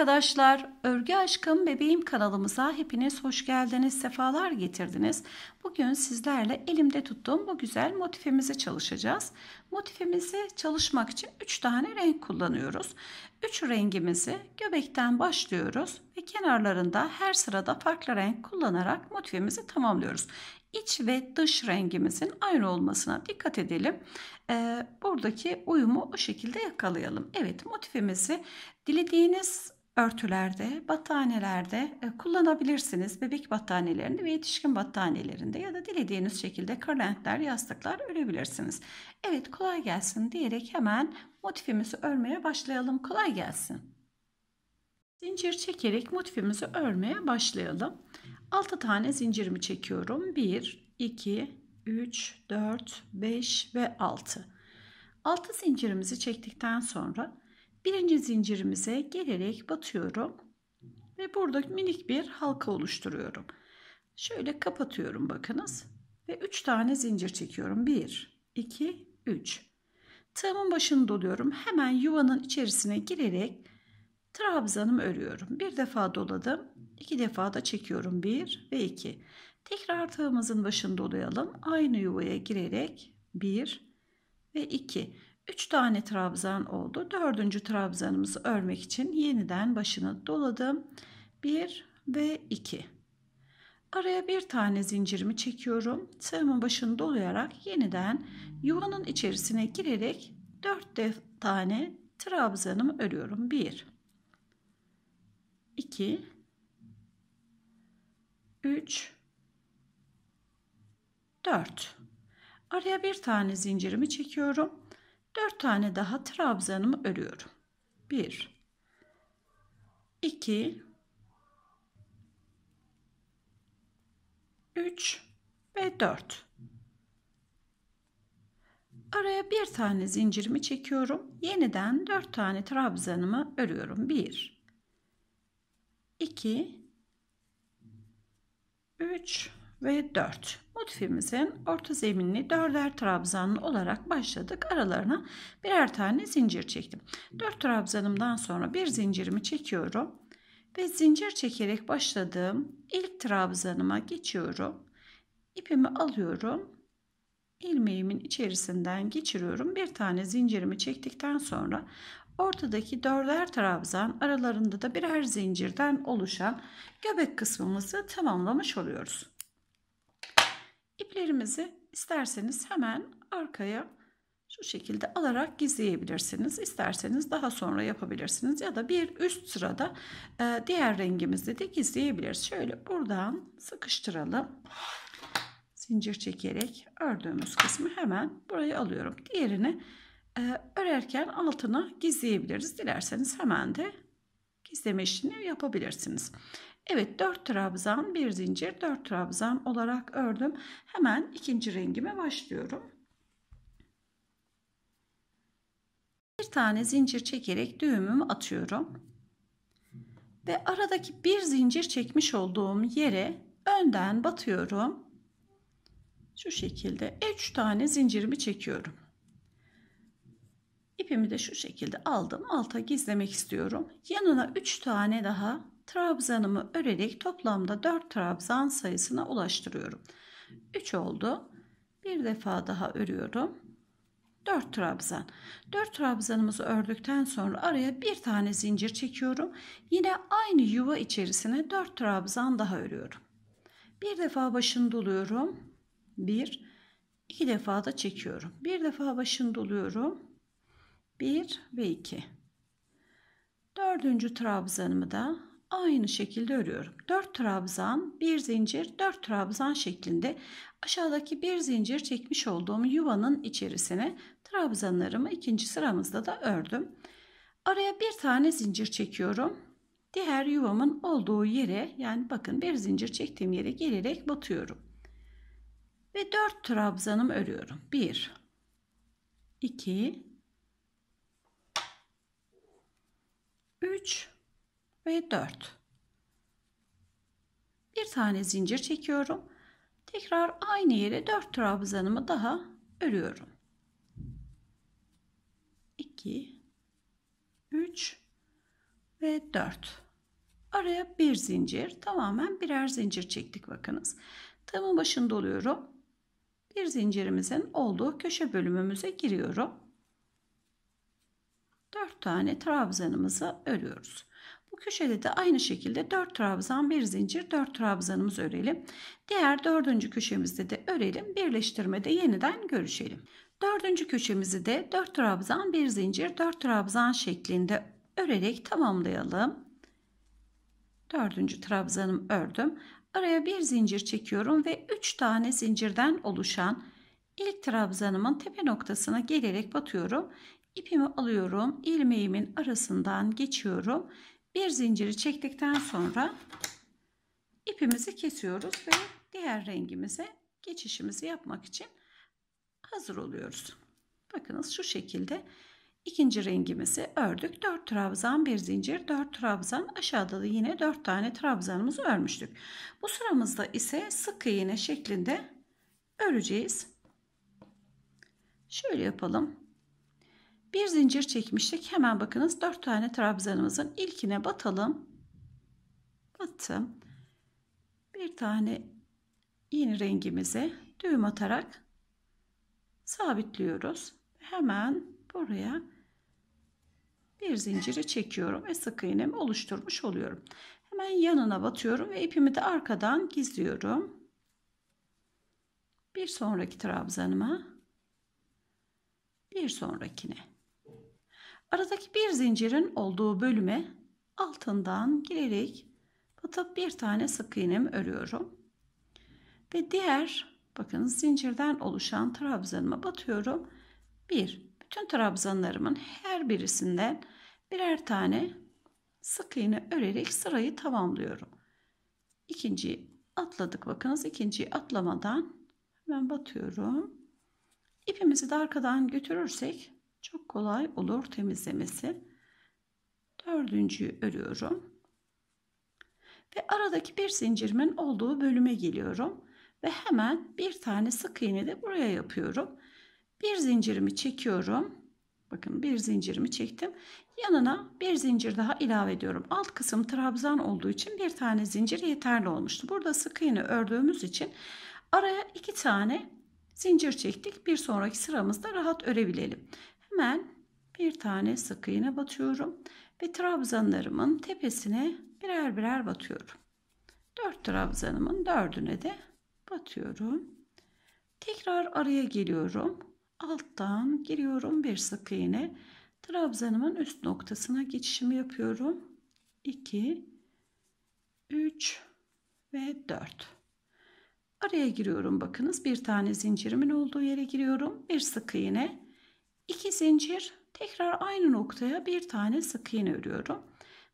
arkadaşlar, Örgü Aşkım Bebeğim kanalımıza hepiniz hoş geldiniz, sefalar getirdiniz. Bugün sizlerle elimde tuttuğum bu güzel motifimizi çalışacağız. Motifimizi çalışmak için 3 tane renk kullanıyoruz. 3 rengimizi göbekten başlıyoruz ve kenarlarında her sırada farklı renk kullanarak motifimizi tamamlıyoruz. İç ve dış rengimizin aynı olmasına dikkat edelim. Ee, buradaki uyumu o şekilde yakalayalım. Evet motifimizi dilediğiniz örtülerde, battaniyelerde e, kullanabilirsiniz. Bebek battaniyelerinde ve yetişkin battaniyelerinde ya da dilediğiniz şekilde kırlentler, yastıklar örebilirsiniz. Evet kolay gelsin diyerek hemen motifimizi örmeye başlayalım. Kolay gelsin. Zincir çekerek motifimizi örmeye başlayalım. 6 tane zincirimi çekiyorum. 1, 2, 3, 4, 5 ve 6. 6 zincirimizi çektikten sonra birinci zincirimize gelerek batıyorum. Ve burada minik bir halka oluşturuyorum. Şöyle kapatıyorum bakınız. Ve 3 tane zincir çekiyorum. 1, 2, 3. Tığımın başını doluyorum. Hemen yuvanın içerisine girerek trabzanımı örüyorum. Bir defa doladım. iki defa da çekiyorum. Bir ve iki. Tekrar tığımızın başını dolayalım. Aynı yuvaya girerek bir ve iki. Üç tane trabzan oldu. Dördüncü trabzanımızı örmek için yeniden başını doladım. Bir ve iki. Araya bir tane zincirimi çekiyorum. Tığımın başını dolayarak yeniden yuvanın içerisine girerek 4 tane trabzanımı örüyorum. 1 2 3 4 Araya bir tane zincirimi çekiyorum. 4 tane daha trabzanımı örüyorum. 1 2 3 ve 4. Araya bir tane zincirimi çekiyorum. Yeniden 4 tane trabzanımı örüyorum. 1 2 3 ve 4. Motifimizin orta zeminini dörder trabzanlı olarak başladık. Aralarına birer tane zincir çektim. 4 trabzanımdan sonra bir zincirimi çekiyorum. Ve zincir çekerek başladığım ilk trabzanıma geçiyorum. İpimi alıyorum. Ilmeğimin içerisinden geçiriyorum. Bir tane zincirimi çektikten sonra ortadaki dörder trabzan aralarında da birer zincirden oluşan göbek kısmımızı tamamlamış oluyoruz. İplerimizi isterseniz hemen arkaya şu şekilde alarak gizleyebilirsiniz. İsterseniz daha sonra yapabilirsiniz ya da bir üst sırada e, diğer rengimizde de gizleyebiliriz. Şöyle buradan sıkıştıralım. Zincir çekerek ördüğümüz kısmı hemen buraya alıyorum. Diğerini e, örerken altına gizleyebiliriz. Dilerseniz hemen de gizleme işini yapabilirsiniz. Evet 4 trabzan bir zincir 4 trabzan olarak ördüm. Hemen ikinci rengime başlıyorum. bir tane zincir çekerek düğümümü atıyorum. Ve aradaki bir zincir çekmiş olduğum yere önden batıyorum. Şu şekilde 3 tane zincirimi çekiyorum. İpimi de şu şekilde aldım. Alta gizlemek istiyorum. Yanına 3 tane daha trabzanımı örerek toplamda 4 trabzan sayısına ulaştırıyorum. 3 oldu. Bir defa daha örüyorum. 4 trabzan. 4 trabzanımızı ördükten sonra araya bir tane zincir çekiyorum. Yine aynı yuva içerisine 4 trabzan daha örüyorum. Bir defa başını doluyorum. 1 2 defa da çekiyorum. Bir defa başını doluyorum. 1 ve 2. Dördüncü trabzanımı da aynı şekilde örüyorum. 4 trabzan, 1 zincir, 4 trabzan şeklinde aşağıdaki bir zincir çekmiş olduğum yuvanın içerisine trabzanlarımı ikinci sıramızda da ördüm. Araya bir tane zincir çekiyorum. Diğer yuvamın olduğu yere yani bakın bir zincir çektiğim yere gelerek batıyorum. Ve 4 trabzanım örüyorum. 1 2 3 ve 4. Bir tane zincir çekiyorum. Tekrar aynı yere 4 trabzanımı daha örüyorum. 2 3 ve 4. Araya bir zincir, tamamen birer zincir çektik bakınız. Tığımın başında oluyorum. Bir zincirimizin olduğu köşe bölümümüze giriyorum. 4 tane trabzanımızı örüyoruz. Bu köşede de aynı şekilde 4 trabzan bir zincir 4 trabzanımız örelim. Diğer dördüncü köşemizde de örelim. Birleştirmede yeniden görüşelim. Dördüncü köşemizi de 4 trabzan bir zincir 4 trabzan şeklinde örerek tamamlayalım. Dördüncü trabzanım ördüm. Araya bir zincir çekiyorum ve 3 tane zincirden oluşan ilk trabzanımın tepe noktasına gelerek batıyorum. İpimi alıyorum. ilmeğimin arasından geçiyorum bir zinciri çektikten sonra ipimizi kesiyoruz ve diğer rengimize geçişimizi yapmak için hazır oluyoruz. Bakınız şu şekilde ikinci rengimizi ördük. 4 trabzan, bir zincir, 4 trabzan. Aşağıda da yine 4 tane trabzanımızı örmüştük. Bu sıramızda ise sık iğne şeklinde öreceğiz. Şöyle yapalım. Bir zincir çekmiştik. Hemen bakınız 4 tane trabzanımızın ilkine batalım. Battım. Bir tane yeni rengimize düğüm atarak sabitliyoruz. Hemen buraya bir zinciri çekiyorum ve sık iğnemi oluşturmuş oluyorum. Hemen yanına batıyorum ve ipimi de arkadan gizliyorum. Bir sonraki trabzanıma bir sonrakine Aradaki bir zincirin olduğu bölüme altından girerek batıp bir tane sık iğnemi örüyorum. Ve diğer bakın zincirden oluşan trabzanıma batıyorum. Bir, bütün trabzanlarımın her birisinden birer tane sık iğne örerek sırayı tamamlıyorum. İkinciyi atladık bakınız ikinciyi atlamadan hemen batıyorum. İpimizi de arkadan götürürsek çok kolay olur temizlemesi. Dördüncüyü örüyorum. Ve aradaki bir zincirimin olduğu bölüme geliyorum. Ve hemen bir tane sık iğne de buraya yapıyorum. Bir zincirimi çekiyorum. Bakın bir zincirimi çektim. Yanına bir zincir daha ilave ediyorum. Alt kısım trabzan olduğu için bir tane zincir yeterli olmuştu. Burada sık iğne ördüğümüz için araya iki tane zincir çektik. Bir sonraki sıramızda rahat örebilelim. Hemen bir tane sık iğne batıyorum ve trabzanlarımın tepesine birer birer batıyorum. 4 trabzanımın dördüne de batıyorum. Tekrar araya geliyorum. Alttan giriyorum bir sık iğne. Trabzanımın üst noktasına geçişimi yapıyorum. 2 3 ve 4. Araya giriyorum bakınız. Bir tane zincirimin olduğu yere giriyorum. Bir sık iğne 2 zincir tekrar aynı noktaya bir tane sık iğne örüyorum.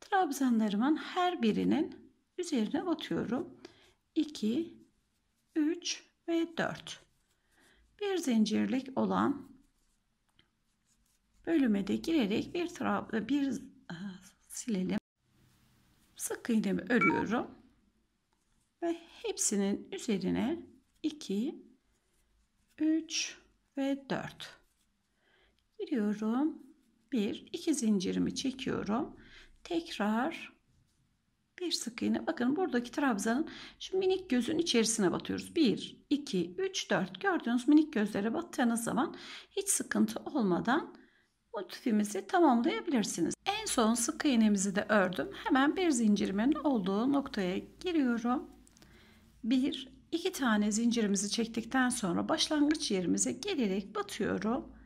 Trabzanlarımın her birinin üzerine atıyorum. 2 3 ve 4. Bir zincirlik olan bölüme de girerek bir trabzan bir e, silelim. Sık iğnemi örüyorum ve hepsinin üzerine 2 3 ve 4 Giriyorum. Bir, iki zincirimi çekiyorum. Tekrar bir sık iğne. Bakın buradaki trabzanın şu minik gözün içerisine batıyoruz. 1, 2, 3, 4 gördüğünüz minik gözlere battığınız zaman hiç sıkıntı olmadan motifimizi tamamlayabilirsiniz. En son sık iğnemizi de ördüm. Hemen bir zincirimin olduğu noktaya giriyorum. 1, 2 tane zincirimizi çektikten sonra başlangıç yerimize gelerek batıyorum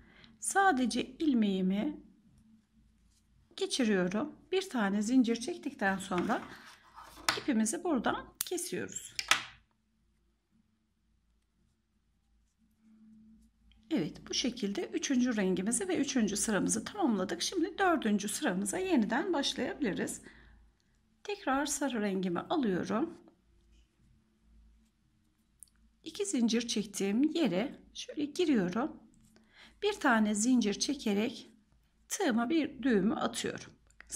sadece ilmeğimi geçiriyorum. Bir tane zincir çektikten sonra ipimizi buradan kesiyoruz. Evet bu şekilde üçüncü rengimizi ve üçüncü sıramızı tamamladık. Şimdi dördüncü sıramıza yeniden başlayabiliriz. Tekrar sarı rengimi alıyorum. İki zincir çektiğim yere şöyle giriyorum bir tane zincir çekerek tığıma bir düğümü atıyorum.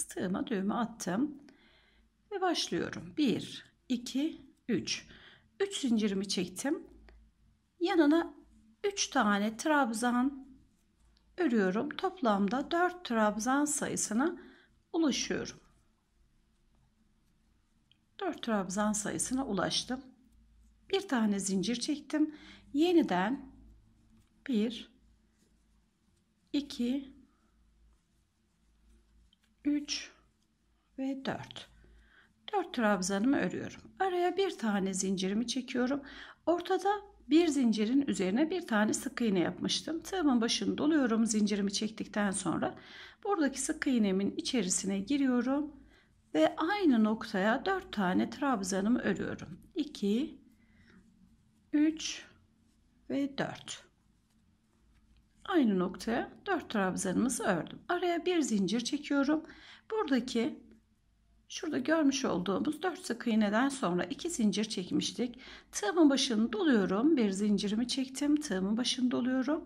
Tığıma düğümü attım ve başlıyorum. 1, 2, 3. 3 zincirimi çektim. Yanına 3 tane trabzan örüyorum. Toplamda 4 trabzan sayısına ulaşıyorum. 4 trabzan sayısına ulaştım. Bir tane zincir çektim. Yeniden 1 2 3 ve 4 4 trabzanımı örüyorum araya bir tane zincirimi çekiyorum ortada bir zincirin üzerine bir tane sık iğne yapmıştım tığımın başını doluyorum zincirimi çektikten sonra buradaki sık iğnemin içerisine giriyorum ve aynı noktaya 4 tane trabzanımı örüyorum 2 3 ve 4 aynı noktaya 4 trabzanımızı ördüm. Araya bir zincir çekiyorum. Buradaki şurada görmüş olduğumuz 4 sık iğneden sonra 2 zincir çekmiştik. Tığımın başını doluyorum. Bir zincirimi çektim. Tığımın başını doluyorum.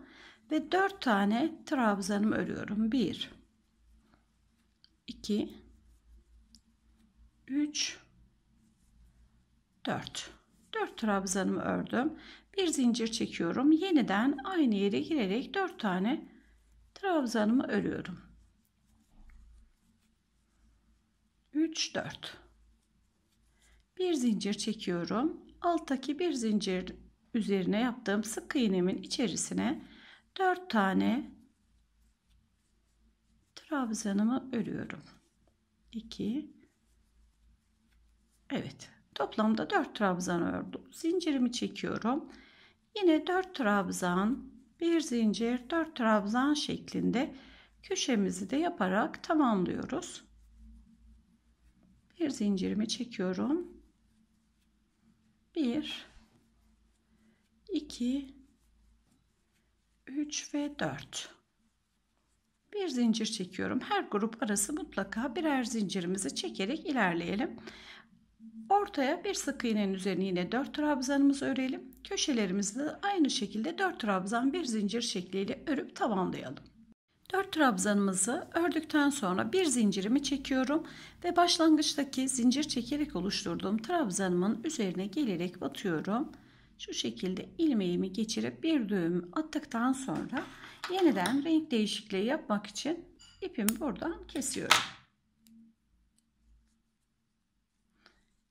Ve 4 tane trabzanımı örüyorum. 1 2 3 4 4 trabzanımı ördüm bir zincir çekiyorum. Yeniden aynı yere girerek 4 tane trabzanımı örüyorum. 3 4 bir zincir çekiyorum. Alttaki bir zincir üzerine yaptığım sık iğnemin içerisine 4 tane trabzanımı örüyorum. 2 Evet. Toplamda 4 trabzan ördüm. Zincirimi çekiyorum. Yine 4 trabzan, bir zincir, 4 trabzan şeklinde köşemizi de yaparak tamamlıyoruz. Bir zincirimi çekiyorum. 1 2 3 ve 4 bir zincir çekiyorum. Her grup arası mutlaka birer zincirimizi çekerek ilerleyelim. Ortaya bir sık iğnenin üzerine yine 4 trabzanımızı örelim. Köşelerimizi de aynı şekilde 4 trabzan bir zincir şekliyle örüp tamamlayalım. 4 trabzanımızı ördükten sonra bir zincirimi çekiyorum ve başlangıçtaki zincir çekerek oluşturduğum trabzanımın üzerine gelerek batıyorum. Şu şekilde ilmeğimi geçirip bir düğüm attıktan sonra yeniden renk değişikliği yapmak için ipimi buradan kesiyorum.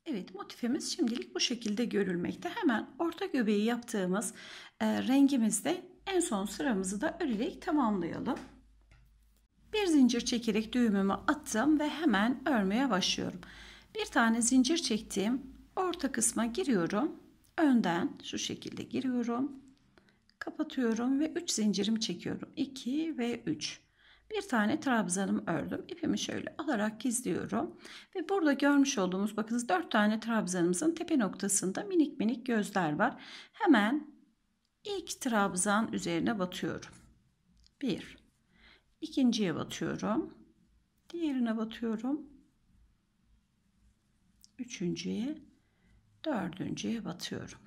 Evet motifimiz şimdilik bu şekilde görülmekte. Hemen orta göbeği yaptığımız e, rengimizde en son sıramızı da örerek tamamlayalım. Bir zincir çekerek düğümümü attım ve hemen örmeye başlıyorum. Bir tane zincir çektim, orta kısma giriyorum. Önden şu şekilde giriyorum. Kapatıyorum ve 3 zincirimi çekiyorum. 2 ve 3 bir tane trabzanım ördüm. ipimi şöyle alarak gizliyorum. Ve burada görmüş olduğumuz bakınız dört tane trabzanımızın tepe noktasında minik minik gözler var. Hemen ilk trabzan üzerine batıyorum. bir, ikinciye batıyorum. Diğerine batıyorum. Üçüncüye, dördüncüye batıyorum.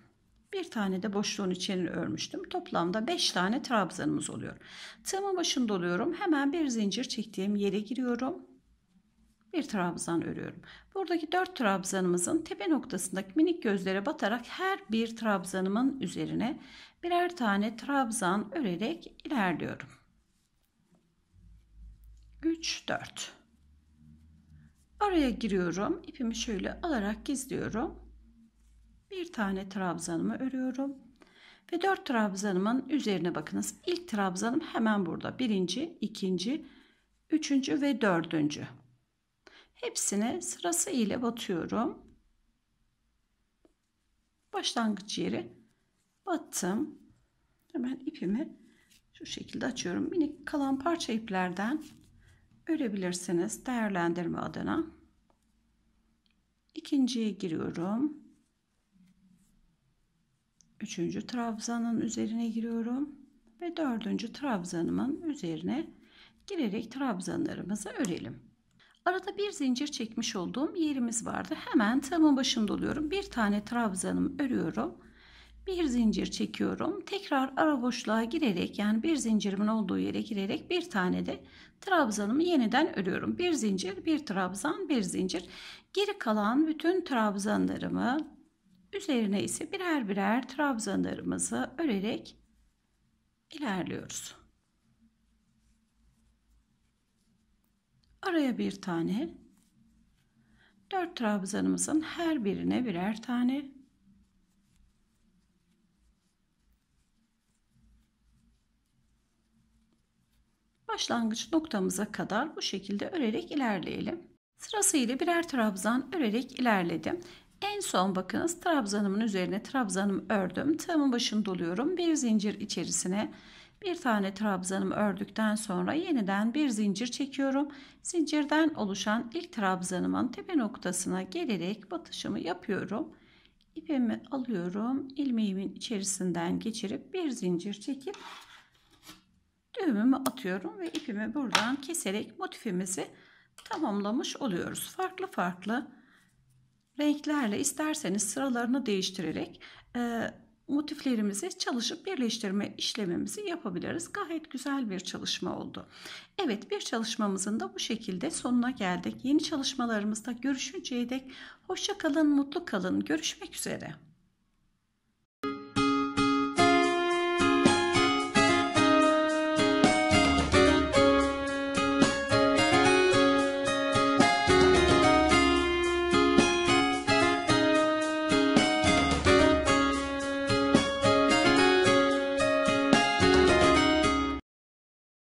Bir tane de boşluğun içini örmüştüm. Toplamda 5 tane trabzanımız oluyor. Tığımın başında oluyorum. Hemen bir zincir çektiğim yere giriyorum. Bir trabzan örüyorum. Buradaki 4 trabzanımızın tepe noktasındaki minik gözlere batarak her bir trabzanımın üzerine birer tane trabzan örerek ilerliyorum. 3 4 Araya giriyorum. İpimi şöyle alarak gizliyorum bir tane trabzanımı örüyorum. Ve 4 trabzanımın üzerine bakınız. İlk trabzanım hemen burada. Birinci, ikinci, üçüncü ve dördüncü. Hepsine sırası ile batıyorum. Başlangıç yeri battım. Hemen ipimi şu şekilde açıyorum. Minik kalan parça iplerden örebilirsiniz değerlendirme adına. İkinciye giriyorum üçüncü trabzanın üzerine giriyorum ve dördüncü trabzanımın üzerine girerek trabzanlarımızı örelim. Arada bir zincir çekmiş olduğum yerimiz vardı. Hemen tığımın başında oluyorum. Bir tane trabzanımı örüyorum. Bir zincir çekiyorum. Tekrar ara boşluğa girerek yani bir zincirimin olduğu yere girerek bir tane de trabzanımı yeniden örüyorum. Bir zincir, bir trabzan, bir zincir. Geri kalan bütün trabzanlarımı Üzerine ise birer birer trabzanlarımızı örerek ilerliyoruz. Araya bir tane, dört trabzanımızın her birine birer tane başlangıç noktamıza kadar bu şekilde örerek ilerleyelim. Sırasıyla birer trabzan örerek ilerledim. En son bakınız trabzanımın üzerine trabzanım ördüm. Tığımın başını doluyorum. Bir zincir içerisine bir tane trabzanım ördükten sonra yeniden bir zincir çekiyorum. Zincirden oluşan ilk trabzanımın tepe noktasına gelerek batışımı yapıyorum. İpimi alıyorum. ilmeğimin içerisinden geçirip bir zincir çekip düğümümü atıyorum ve ipimi buradan keserek motifimizi tamamlamış oluyoruz. Farklı farklı renklerle isterseniz sıralarını değiştirerek e, motiflerimizi çalışıp birleştirme işlemimizi yapabiliriz. Gayet güzel bir çalışma oldu. Evet bir çalışmamızın da bu şekilde sonuna geldik. Yeni çalışmalarımızda görüşünceye dek hoşça kalın, mutlu kalın. Görüşmek üzere.